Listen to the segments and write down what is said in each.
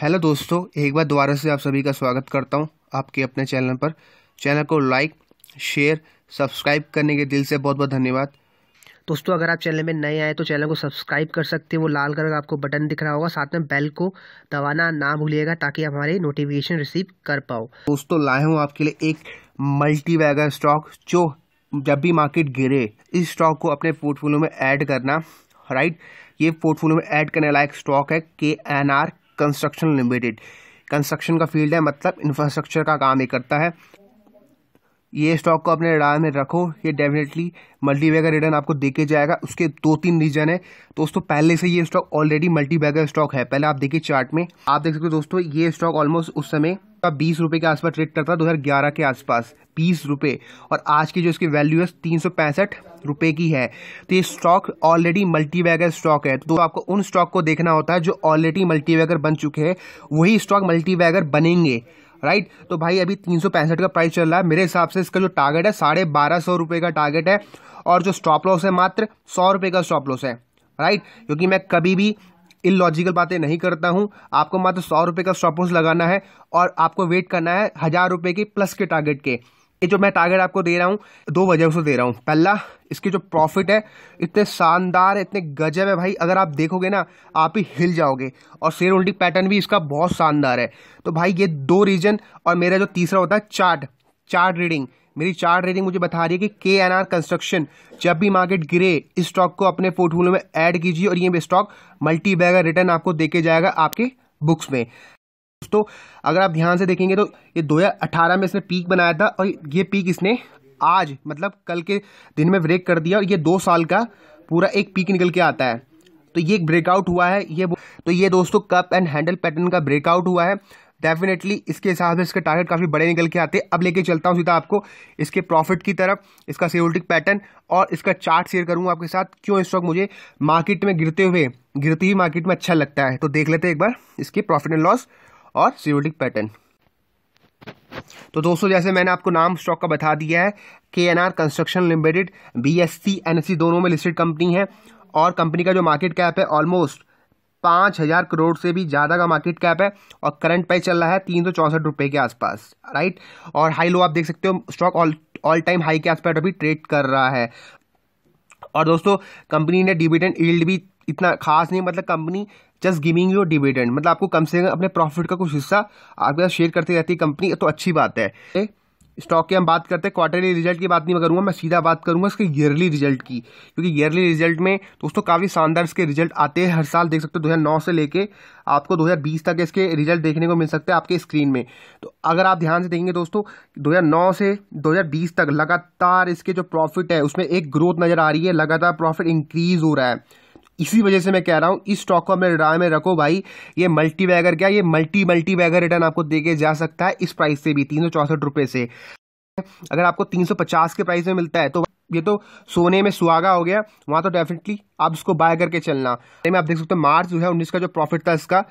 Hello दोस्तों एक बार दोबारा से आप सभी का स्वागत करता हूं आपके अपने चैनल पर चैनल को लाइक शेयर सब्सक्राइब करने के दिल से बहुत बहुत धन्यवाद दोस्तों अगर आप चैनल में नए आए तो चैनल को सब्सक्राइब कर सकते हैं वो लाल कलर का आपको बटन दिख रहा होगा साथ में बेल को दबाना ना भूलिएगा ताकि आप हमारे नोटिफिकेशन रिसीव कर पाओ दोस्तों लाए हूँ आपके लिए एक मल्टी स्टॉक जो जब भी मार्केट गिरे इस स्टॉक को अपने पोर्टफोलियो में ऐड करना राइट ये पोर्टफोलियो में ऐड करने लायक स्टॉक है K N R construction limited construction का फील्ड है मतलब इंफ्रास्ट्रक्चर का काम ये करता है ये स्टॉक को अपने रडार में रखो ये डेफिनेटली मल्टी बैगर रिटर्न आपको देखे जाएगा उसके दो तीन रीजन है दोस्तों पहले से ये stock already multibagger stock है पहले आप देखिए चार्ट में आप देख सकते हो दोस्तों ये स्टॉक ऑलमोस्ट उस समय का बीस रुपये के आसपास ट्रेड करता था दो हज़ार ग्यारह के आसपास बीस रुपये और आज की जो इसकी वैल्यू है तीन सौ पैंसठ रुपये की है तो ये स्टॉक ऑलरेडी मल्टीवैगर स्टॉक है तो आपको उन स्टॉक को देखना होता है जो ऑलरेडी मल्टीवैगर बन चुके हैं वही स्टॉक मल्टीवैगर बनेंगे राइट right? तो भाई अभी तीन सौ पैंसठ का प्राइस चल रहा है मेरे हिसाब से इसका जो टारगेट है साढ़े बारह सौ रुपये का टारगेट है और जो स्टॉप लॉस है मात्र सौ रुपये का स्टॉप लॉस है राइट right? क्योंकि मैं कभी भी इलॉजिकल बातें नहीं करता हूं आपको मात्र सौ रुपये का स्टॉपर्स लगाना है और आपको वेट करना है हज़ार रुपए के प्लस के टारगेट के ये जो मैं टारगेट आपको दे रहा हूँ दो वजह से दे रहा हूं पहला इसकी जो प्रॉफिट है इतने शानदार इतने गजब है भाई अगर आप देखोगे ना आप ही हिल जाओगे और शेयर होल्डिंग पैटर्न भी इसका बहुत शानदार है तो भाई ये दो रीजन और मेरा जो तीसरा होता है चार्ट चार्ट रीडिंग मेरी चार्ट रेटिंग मुझे बता रही है कि के एन आर कंस्ट्रक्शन जब भी मार्केट गिरे इस स्टॉक को अपने पोर्टफोलियो में ऐड कीजिए और ये स्टॉक मल्टी बैगर रिटर्न आपको देके जाएगा आपके बुक्स में दोस्तों अगर आप ध्यान से देखेंगे तो ये 2018 में इसने पीक बनाया था और ये पीक इसने आज मतलब कल के दिन में ब्रेक कर दिया और ये दो साल का पूरा एक पीक निकल के आता है तो ये ब्रेकआउट हुआ है ये तो ये दोस्तों कप एंड हैंडल पैटर्न का ब्रेकआउट हुआ है डेफिनेटली इसके हिसाब से इसके टारगेट काफ़ी बड़े निकल के आते हैं अब लेके चलता हूँ सीधा आपको इसके प्रॉफिट की तरफ इसका सियोल्टिक पैटर्न और इसका चार्ट शेयर करूँगा आपके साथ क्यों इस वक्त मुझे मार्केट में गिरते हुए गिरती हुई मार्केट में अच्छा लगता है तो देख लेते हैं एक बार इसके प्रॉफिट एंड लॉस और सियोल्टिक पैटर्न तो दोस्तों जैसे मैंने आपको नाम स्टॉक का बता दिया है K N R construction limited B S C N S C दोनों में लिस्टेड कंपनी है और कंपनी का जो मार्केट कैप है ऑलमोस्ट पाँच हज़ार करोड़ से भी ज़्यादा का मार्केट कैप है और करंट प्राइस चल रहा है तीन सौ चौंसठ रुपये के आसपास राइट और हाई लो आप देख सकते हो stock all all time high के आसपास अभी ट्रेड कर रहा है और दोस्तों कंपनी ने डिविडेंड ईल्ड भी इतना खास नहीं मतलब company just giving you dividend मतलब आपको कम से कम अपने प्रॉफिट का कुछ हिस्सा आपके साथ शेयर करती रहती है कंपनी तो अच्छी बात है स्टॉक की हम बात करते हैं क्वार्टरली रिजल्ट की बात नहीं मैं करूँगा मैं सीधा बात करूँगा इसके ईयरली रिजल्ट की क्योंकि ईयरली रिजल्ट में दोस्तों काफ़ी शानदार इसके रिजल्ट आते हैं हर साल देख सकते हो 2009 से लेके आपको 2020 तक इसके रिजल्ट देखने को मिल सकते हैं आपके स्क्रीन में तो अगर आप ध्यान से देखेंगे दोस्तों दो से दो तक लगातार इसके जो प्रॉफिट है उसमें एक ग्रोथ नज़र आ रही है लगातार प्रॉफिट इंक्रीज हो रहा है इसी वजह से मैं कह रहा हूँ इस स्टॉक को अपने राय में रखो भाई ये मल्टी बैगर क्या ये मल्टी मल्टी बैगर रिटर्न आपको देके जा सकता है इस प्राइस से भी तीन सौ से अगर आपको 350 के प्राइस में मिलता है तो ये तो सोने में सुहागा हो गया वहाँ तो डेफिनेटली आप इसको बाय करके चलना में आप देख सकते हो मार्च दो हज़ार उन्नीस का जो प्रॉफिट था इसका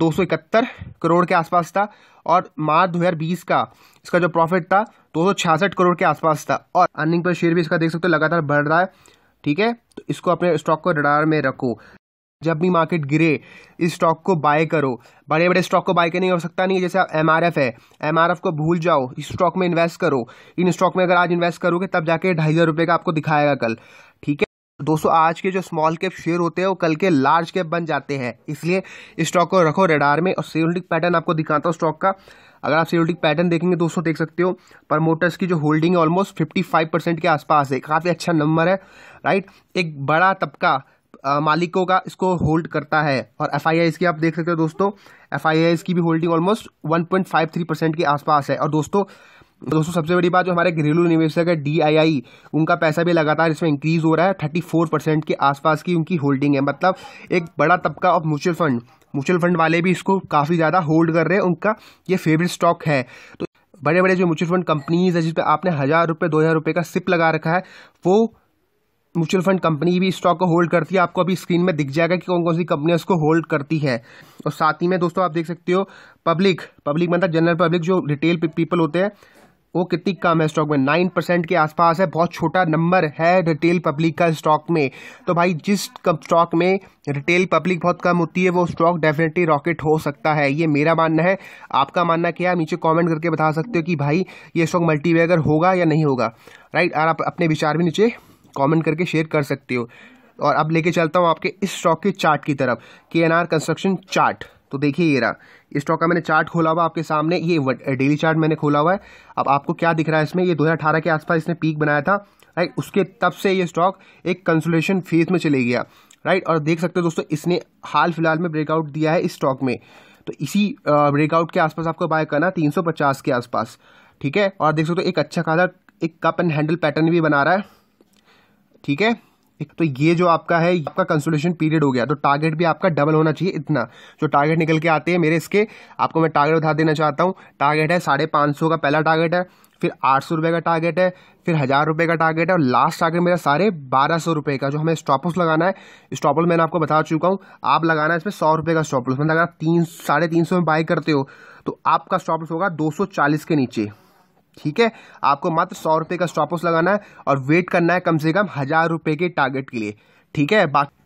दो सौ इकहत्तर करोड़ के आसपास था और मार्च दो हज़ार बीस का इसका जो प्रॉफिट था दो सौ छियासठ करोड़ के आसपास था और अर्निंग पर शेयर भी इसका देख सकते हो लगातार बढ़ रहा है ठीक है तो इसको अपने स्टॉक को रडार में रखो जब भी मार्केट गिरे इस स्टॉक को बाय करो बड़े बड़े स्टॉक को बाय करने की आवश्यकता नहीं है जैसे एम आर एफ है एम आर एफ को भूल जाओ इस स्टॉक में इन्वेस्ट करो इन स्टॉक में अगर आज इन्वेस्ट करोगे तब जाके ढाई हज़ार रुपये का आपको दिखाएगा कल ठीक है तो दोस्तों आज के जो स्मॉल कैप शेयर होते हैं वो कल के लार्ज कैप बन जाते हैं इसलिए इस स्टॉक को रखो रेडार में और सेलिंग पैटर्न आपको दिखाता हूँ स्टॉक का अगर आप सिक्योरिटी पैटर्न देखेंगे दोस्तों देख सकते हो प्रमोटर्स की जो होल्डिंग है ऑलमोस्ट फिफ्टी फाइव परसेंट के आसपास है काफ़ी अच्छा नंबर है राइट एक बड़ा तबका मालिकों का इसको होल्ड करता है और एफ आई की आप देख सकते हो दोस्तों एफ आई की भी holding almost one point five three percent के आसपास है और दोस्तों दोस्तों सबसे बड़ी बात जो हमारे घरेलू निवेशक है डी उनका पैसा भी लगातार इसमें इंक्रीज हो रहा है थर्टी फोर परसेंट के आसपास की उनकी होल्डिंग है मतलब एक बड़ा तबका of mutual fund mutual fund वाले भी इसको काफ़ी ज़्यादा होल्ड कर रहे हैं उनका ये फेवरेट स्टॉक है तो बड़े बड़े जो म्यूचुअल फंड कंपनीज है जिसपे आपने हज़ार रुपये दो हज़ार रुपये का सिप लगा रखा है वो म्यूचुअल फंड कंपनी भी स्टॉक को होल्ड करती है आपको अभी स्क्रीन में दिख जाएगा कि कौन कौन सी कंपनियां उसको होल्ड करती है और साथ ही में दोस्तों आप देख सकते हो पब्लिक पब्लिक मतलब जनरल पब्लिक जो रिटेल पीपल होते हैं वो कितनी कम है स्टॉक में नाइन परसेंट के आसपास है बहुत छोटा नंबर है रिटेल पब्लिक का स्टॉक में तो भाई जिस स्टॉक में रिटेल पब्लिक बहुत कम होती है वो स्टॉक डेफिनेटली रॉकेट हो सकता है ये मेरा मानना है आपका मानना क्या है नीचे कमेंट करके बता सकते हो कि भाई ये स्टॉक मल्टीवेगर होगा या नहीं होगा राइट और आप अपने विचार भी नीचे कॉमेंट करके शेयर कर सकते हो और अब लेके चलता हूँ आपके इस स्टॉक के चार्ट की तरफ के एन आर कंस्ट्रक्शन चार्ट तो देखिए ये रहा स्टॉक का मैंने चार्ट खोला हुआ आपके सामने ये डेली चार्ट मैंने खोला हुआ है अब आपको क्या दिख रहा है इसमें ये 2018 के आसपास इसने पीक बनाया था राइट उसके तब से ये स्टॉक एक कंसोलेशन फेज में चले गया राइट और देख सकते हो दोस्तों इसने हाल फिलहाल में ब्रेकआउट दिया है इस स्टॉक में तो इसी ब्रेकआउट के आसपास आपको बाय करना तीन के आसपास ठीक है और देख सकते हो एक अच्छा खासा एक कप एंड हैंडल पैटर्न भी बना रहा है ठीक है तो ये जो आपका है आपका कंसोलेशन पीरियड हो गया तो टारगेट भी आपका डबल होना चाहिए इतना जो टारगेट निकल के आते हैं मेरे इसके आपको मैं टारगेट बता देना चाहता हूँ टारगेट है साढ़े पाँच सौ का पहला टारगेट है फिर आठ सौ रुपये का टारगेट है फिर हज़ार रुपये का टारगेट है और लास्ट टारगेट मेरा साढ़े बारह सौ रुपये का जो हमें स्टॉपल्स लगाना है स्टॉपल मैंने आपको बता चुका हूँ आप लगाना है इसमें सौ रुपये का स्टॉपल्स मतलब अगर आप तीन साढ़े तीन सौ में बाई करते हो तो आपका स्टॉपल्स होगा दो सौ चालीस के नीचे ठीक है आपको मात्र सौ रुपये का स्टॉपॉस लगाना है और वेट करना है कम से कम हज़ार रुपये के टारगेट के लिए ठीक है बाकी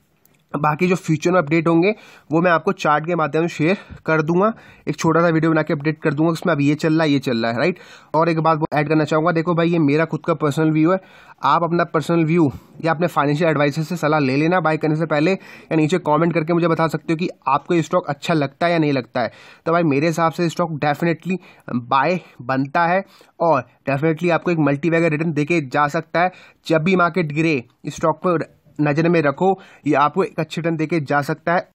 बाकी जो फ्यूचर में अपडेट होंगे वो मैं आपको चार्ट के माध्यम से शेयर कर दूंगा एक छोटा सा वीडियो बना के अपडेट कर दूंगा उसमें अब ये चल रहा है ये चल रहा है राइट और एक बात ऐड करना चाहूँगा देखो भाई ये मेरा खुद का पर्सनल व्यू है आप अपना पर्सनल व्यू या अपने फाइनेंशियल एडवाइजर से सलाह ले लेना बाय करने से पहले या नीचे कॉमेंट करके मुझे बता सकते हो कि आपको ये स्टॉक अच्छा लगता है या नहीं लगता है तो भाई मेरे हिसाब से स्टॉक डेफिनेटली बाय बनता है और डेफिनेटली आपको एक मल्टीवैगर रिटर्न देके जा सकता है जब भी मार्केट गिरे स्टॉक पर नज़र में रखो ये आपको एक अच्छे टर्न देके जा सकता है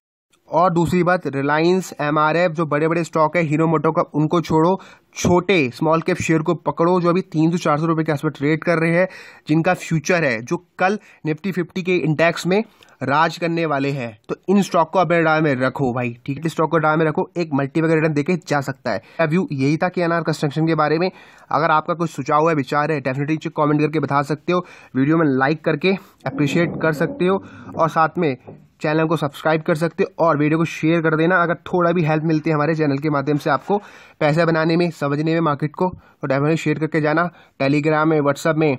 और दूसरी बात रिलायंस एम जो बड़े बड़े स्टॉक है हीरो मोटो का उनको छोड़ो छोटे स्मॉल कैप शेयर को पकड़ो जो अभी तीन सौ चार सौ रुपये के आसपास ट्रेड कर रहे हैं जिनका फ्यूचर है जो कल निफ्टी फिफ्टी के इंडेक्स में राज करने वाले हैं तो इन स्टॉक को अपने डाय में रखो भाई ठीक है स्टॉक को डाय में रखो एक वगैरह रिटर्न देके जा सकता है व्यू यही था कि एनआर कंस्ट्रक्शन के बारे में अगर आपका कुछ सुझाव है विचार है डेफिनेटली कॉमेंट करके बता सकते हो वीडियो में लाइक करके अप्रिशिएट कर सकते हो और साथ में चैनल को सब्सक्राइब कर सकते हो और वीडियो को शेयर कर देना अगर थोड़ा भी हेल्प मिलती है हमारे चैनल के माध्यम से आपको पैसा बनाने में समझने में मार्केट को तो डेफिनेटली शेयर करके जाना टेलीग्राम में व्हाट्सअप में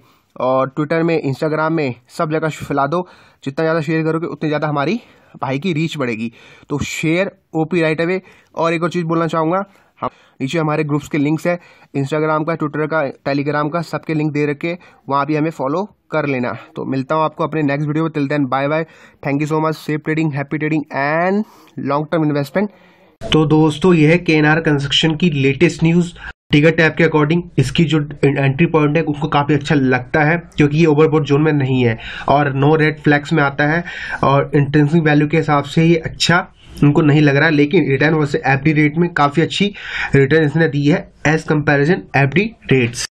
और ट्विटर में इंस्टाग्राम में सब जगह फैला दो जितना ज़्यादा शेयर करोगे उतनी ज़्यादा हमारी भाई की रीच बढ़ेगी तो शेयर पी राइट अवे और एक और चीज़ बोलना चाहूँगा हम नीचे हमारे ग्रुप्स के लिंक्स है इंस्टाग्राम का ट्विटर का टेलीग्राम का सबके लिंक दे रखे वहाँ भी हमें फॉलो कर लेना तो मिलता हूँ आपको अपने नेक्स्ट वीडियो में till then bye bye thank you so much safe trading happy trading and long term investment तो दोस्तों यह है के एन आर कंस्ट्रक्शन की लेटेस्ट न्यूज़ टिकट टैप के अकॉर्डिंग इसकी जो एंट्री पॉइंट है उसको काफ़ी अच्छा लगता है क्योंकि ये ओवरबोर्ड जोन में नहीं है और नो रेड फ्लैक्स में आता है और इंटेंसिंग वैल्यू के हिसाब से ये अच्छा उनको नहीं लग रहा है लेकिन रिटर्न वर्सेज एफ रेट में काफ़ी अच्छी रिटर्न इसने दी है एज कंपेरिजन एफ रेट्स